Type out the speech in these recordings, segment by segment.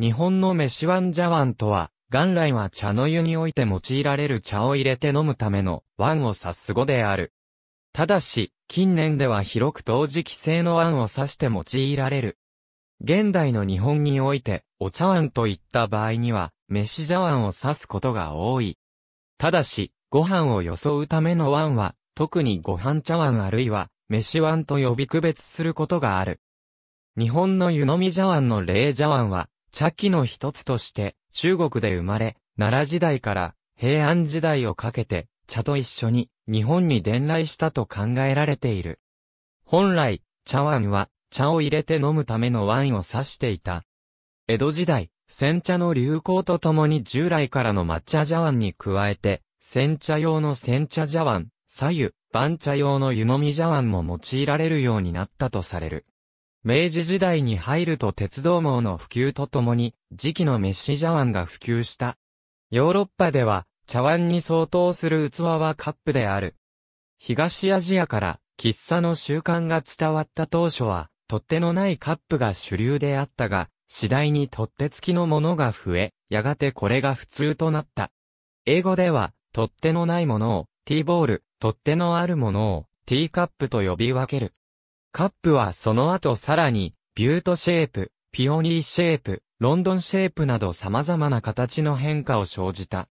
日本の飯ワン茶碗とは、元来は茶の湯において用いられる茶を入れて飲むための碗を指す語である。ただし、近年では広く陶磁器製の碗を指して用いられる。現代の日本において、お茶碗といった場合には、飯茶碗を指すことが多い。ただし、ご飯を装うための碗は、特にご飯茶碗あるいは、飯碗と呼び区別することがある。日本の湯飲み茶碗の霊茶碗は、茶器の一つとして中国で生まれ、奈良時代から平安時代をかけて茶と一緒に日本に伝来したと考えられている。本来、茶碗は茶を入れて飲むためのワインを指していた。江戸時代、煎茶の流行とともに従来からの抹茶茶碗に加えて、煎茶用の煎茶茶碗、左右、番茶用の湯飲み茶碗も用いられるようになったとされる。明治時代に入ると鉄道網の普及とともに、時期のメッシジャワンが普及した。ヨーロッパでは、茶碗に相当する器はカップである。東アジアから、喫茶の習慣が伝わった当初は、取っ手のないカップが主流であったが、次第に取っ手付きのものが増え、やがてこれが普通となった。英語では、取っ手のないものを、ティーボール、取っ手のあるものを、ティーカップと呼び分ける。カップはその後さらに、ビュートシェープ、ピオニーシェープ、ロンドンシェープなど様々な形の変化を生じた。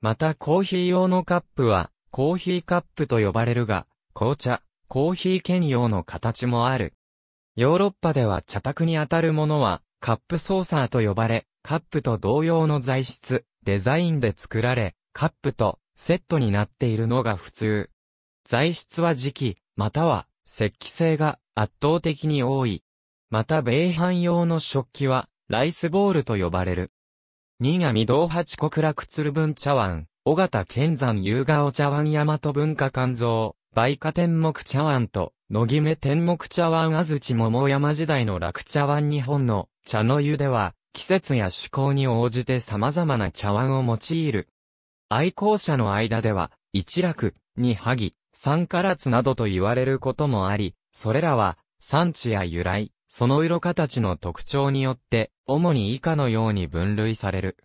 またコーヒー用のカップは、コーヒーカップと呼ばれるが、紅茶、コーヒー兼用の形もある。ヨーロッパでは茶卓にあたるものは、カップソーサーと呼ばれ、カップと同様の材質、デザインで作られ、カップとセットになっているのが普通。材質は磁器、または石器製が圧倒的に多い。また米飯用の食器は、ライスボールと呼ばれる。新上道八国楽鶴文茶碗、小形健山夕顔茶碗大和文化肝臓、梅花天目茶碗と、野木目天目茶碗安土桃山時代の楽茶碗日本の茶の湯では、季節や趣向に応じて様々な茶碗を用いる。愛好者の間では、一楽、二萩、酸カラツなどと言われることもあり、それらは、産地や由来、その色形の特徴によって、主に以下のように分類される。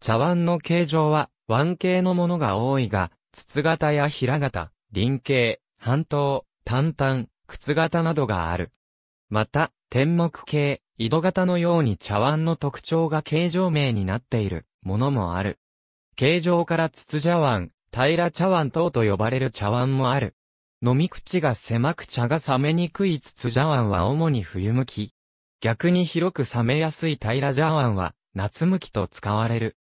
茶碗の形状は、碗形のものが多いが、筒型や平型、輪形、半島、単々、靴型などがある。また、天目形、井戸型のように茶碗の特徴が形状名になっているものもある。形状から筒茶碗、平茶碗等と呼ばれる茶碗もある。飲み口が狭く茶が冷めにくい筒茶碗は主に冬向き。逆に広く冷めやすい平茶碗は夏向きと使われる。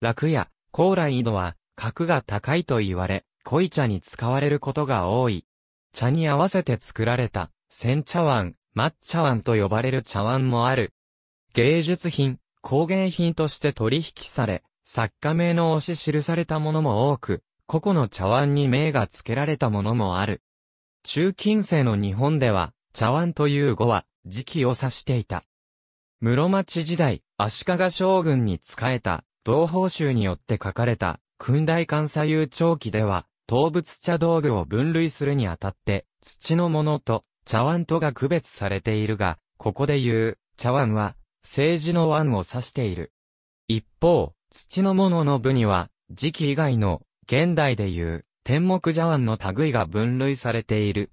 楽や高麗井戸は格が高いと言われ、濃い茶に使われることが多い。茶に合わせて作られた、煎茶碗、抹茶碗と呼ばれる茶碗もある。芸術品、工芸品として取引され、作家名の推し記されたものも多く、個々の茶碗に名が付けられたものもある。中近世の日本では、茶碗という語は、時期を指していた。室町時代、足利将軍に仕えた、同胞集によって書かれた、訓大関左右長期では、動物茶道具を分類するにあたって、土のものと茶碗とが区別されているが、ここで言う茶碗は、政治の碗を指している。一方、土のものの部には、時期以外の、現代でいう、天目茶碗の類が分類されている。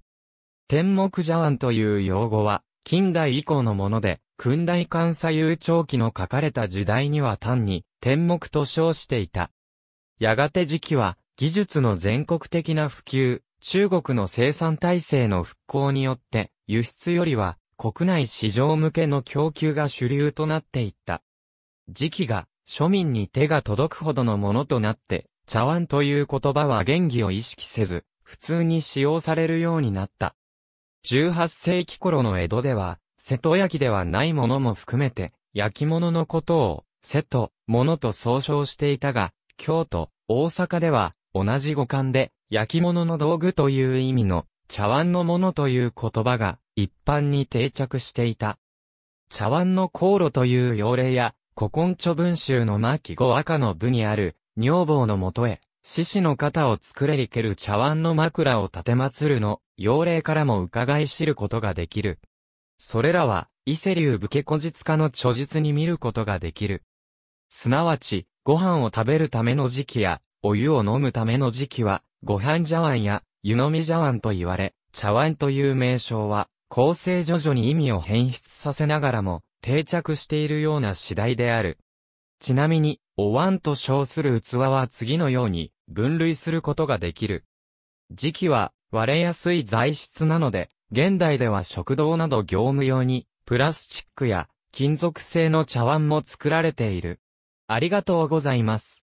天目茶碗という用語は、近代以降のもので、訓代関左右長期の書かれた時代には単に、天目と称していた。やがて時期は、技術の全国的な普及、中国の生産体制の復興によって、輸出よりは、国内市場向けの供給が主流となっていった。時期が庶民に手が届くほどのものとなって、茶碗という言葉は原気を意識せず、普通に使用されるようになった。18世紀頃の江戸では、瀬戸焼ではないものも含めて、焼き物のことを、瀬戸、ものと総称していたが、京都、大阪では、同じ語感で、焼き物の道具という意味の、茶碗のものという言葉が、一般に定着していた。茶碗の航路という用例や、古今著文集の巻後赤の部にある、女房のもとへ、獅子の肩を作れりける茶碗の枕を立て祀るの、妖霊からも伺い知ることができる。それらは、伊勢流武家古実家の著述に見ることができる。すなわち、ご飯を食べるための時期や、お湯を飲むための時期は、ご飯茶碗や、湯飲み茶碗と言われ、茶碗という名称は、構成徐々に意味を変質させながらも、定着しているような次第である。ちなみに、お椀と称する器は次のように分類することができる。磁器は割れやすい材質なので、現代では食堂など業務用に、プラスチックや金属製の茶碗も作られている。ありがとうございます。